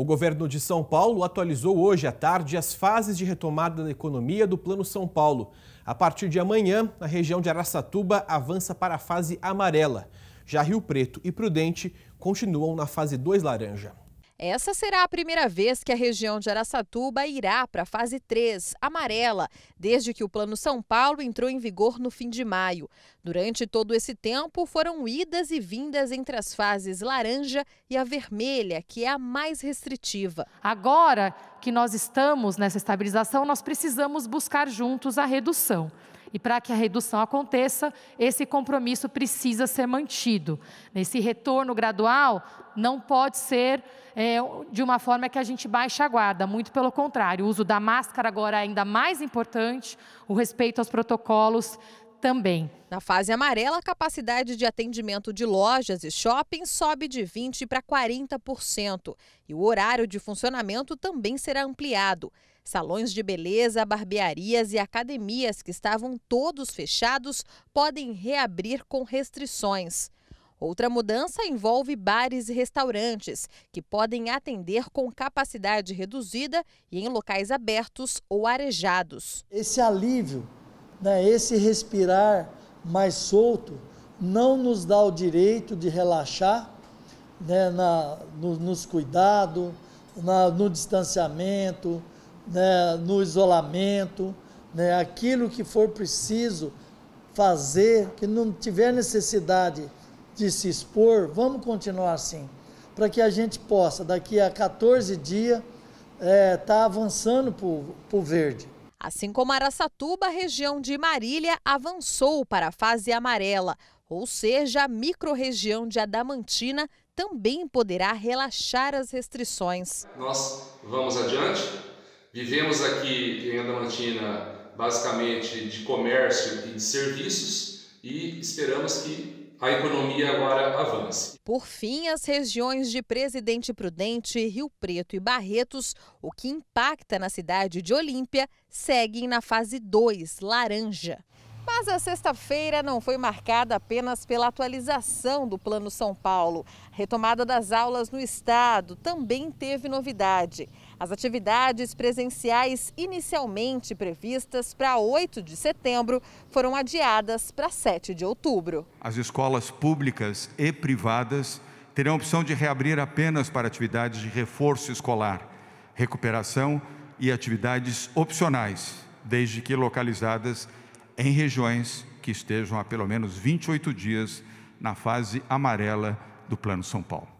O governo de São Paulo atualizou hoje à tarde as fases de retomada da economia do Plano São Paulo. A partir de amanhã, a região de Araçatuba avança para a fase amarela. Já Rio Preto e Prudente continuam na fase 2 laranja. Essa será a primeira vez que a região de Araçatuba irá para a fase 3, amarela, desde que o Plano São Paulo entrou em vigor no fim de maio. Durante todo esse tempo, foram idas e vindas entre as fases laranja e a vermelha, que é a mais restritiva. Agora que nós estamos nessa estabilização, nós precisamos buscar juntos a redução. E para que a redução aconteça, esse compromisso precisa ser mantido. Esse retorno gradual não pode ser é, de uma forma que a gente baixe a guarda, muito pelo contrário. O uso da máscara agora é ainda mais importante, o respeito aos protocolos também. Na fase amarela, a capacidade de atendimento de lojas e shoppings sobe de 20% para 40%. E o horário de funcionamento também será ampliado. Salões de beleza, barbearias e academias que estavam todos fechados podem reabrir com restrições. Outra mudança envolve bares e restaurantes, que podem atender com capacidade reduzida e em locais abertos ou arejados. Esse alívio né, esse respirar mais solto não nos dá o direito de relaxar né, na, no, nos cuidados, no distanciamento, né, no isolamento, né, aquilo que for preciso fazer, que não tiver necessidade de se expor, vamos continuar assim, para que a gente possa, daqui a 14 dias, estar é, tá avançando para o verde. Assim como Araçatuba, a região de Marília avançou para a fase amarela, ou seja, a microrregião de Adamantina também poderá relaxar as restrições. Nós vamos adiante, vivemos aqui em Adamantina basicamente de comércio e de serviços e esperamos que a economia agora avance. Por fim, as regiões de Presidente Prudente, Rio Preto e Barretos, o que impacta na cidade de Olímpia, seguem na fase 2, laranja. Mas a sexta-feira não foi marcada apenas pela atualização do Plano São Paulo. retomada das aulas no estado também teve novidade. As atividades presenciais inicialmente previstas para 8 de setembro foram adiadas para 7 de outubro. As escolas públicas e privadas terão a opção de reabrir apenas para atividades de reforço escolar, recuperação e atividades opcionais, desde que localizadas em regiões que estejam há pelo menos 28 dias na fase amarela do Plano São Paulo.